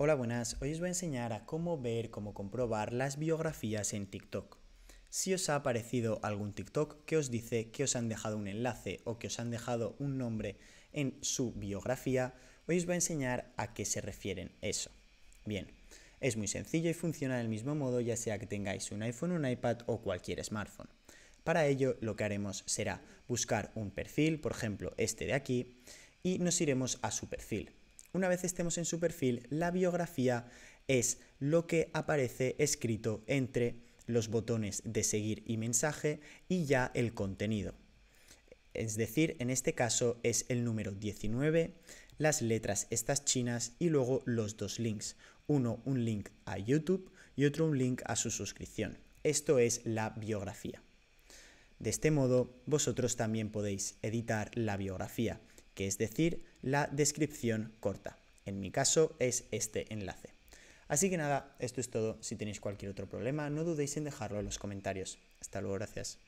Hola, buenas. Hoy os voy a enseñar a cómo ver, cómo comprobar las biografías en TikTok. Si os ha aparecido algún TikTok que os dice que os han dejado un enlace o que os han dejado un nombre en su biografía, hoy os voy a enseñar a qué se refieren eso. Bien, es muy sencillo y funciona del mismo modo ya sea que tengáis un iPhone, un iPad o cualquier smartphone. Para ello lo que haremos será buscar un perfil, por ejemplo este de aquí, y nos iremos a su perfil. Una vez estemos en su perfil, la biografía es lo que aparece escrito entre los botones de seguir y mensaje y ya el contenido. Es decir, en este caso es el número 19, las letras estas chinas y luego los dos links. Uno un link a YouTube y otro un link a su suscripción. Esto es la biografía. De este modo, vosotros también podéis editar la biografía que es decir, la descripción corta. En mi caso es este enlace. Así que nada, esto es todo. Si tenéis cualquier otro problema, no dudéis en dejarlo en los comentarios. Hasta luego, gracias.